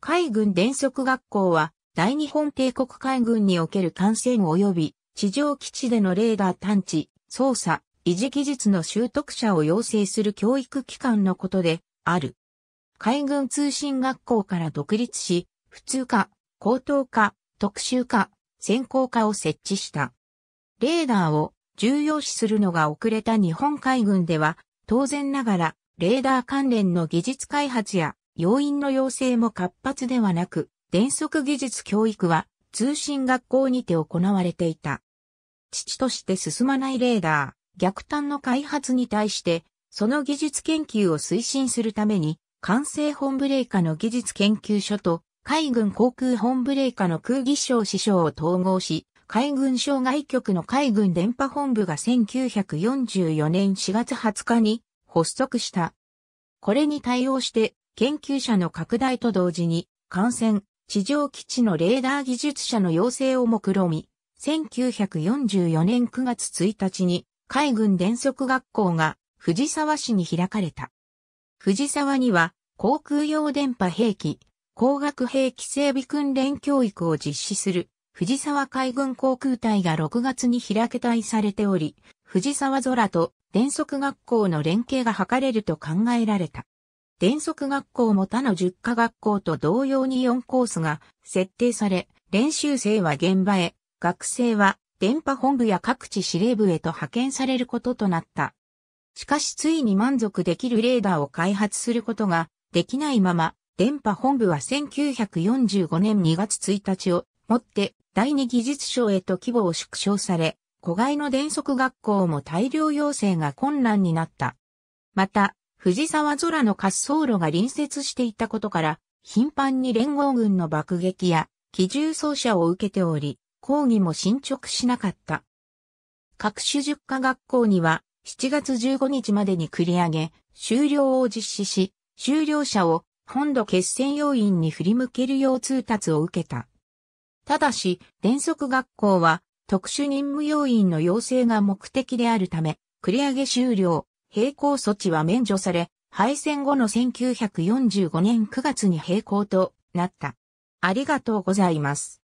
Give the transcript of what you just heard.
海軍電則学校は、大日本帝国海軍における艦船及び地上基地でのレーダー探知、操作、維持技術の習得者を養成する教育機関のことである。海軍通信学校から独立し、普通科、高等科、特殊科、専攻科を設置した。レーダーを重要視するのが遅れた日本海軍では、当然ながらレーダー関連の技術開発や要員の養成も活発ではなく、電速技術教育は通信学校にて行われていた。父として進まないレーダー、逆端の開発に対して、その技術研究を推進するために、管制本部霊カの技術研究所と、海軍航空本部霊カの空技省師匠を統合し、海軍障害局の海軍電波本部が1944年4月20日に発足した。これに対応して研究者の拡大と同時に、艦船、地上基地のレーダー技術者の要請を目論み、1944年9月1日に海軍電速学校が藤沢市に開かれた。藤沢には航空用電波兵器、光学兵器整備訓練教育を実施する藤沢海軍航空隊が6月に開け隊されており、藤沢空と電測学校の連携が図れると考えられた。電速学校も他の10科学校と同様に4コースが設定され、練習生は現場へ、学生は電波本部や各地司令部へと派遣されることとなった。しかしついに満足できるレーダーを開発することができないまま、電波本部は1945年2月1日をもって第二技術省へと規模を縮小され、子外の電速学校も大量要請が困難になった。また、藤沢空の滑走路が隣接していたことから、頻繁に連合軍の爆撃や機銃奏車を受けており、抗議も進捗しなかった。各種塾科学校には7月15日までに繰り上げ、終了を実施し、終了者を本土決戦要員に振り向けるよう通達を受けた。ただし、連続学校は特殊任務要員の要請が目的であるため、繰り上げ終了、並行措置は免除され、敗戦後の1945年9月に並行となった。ありがとうございます。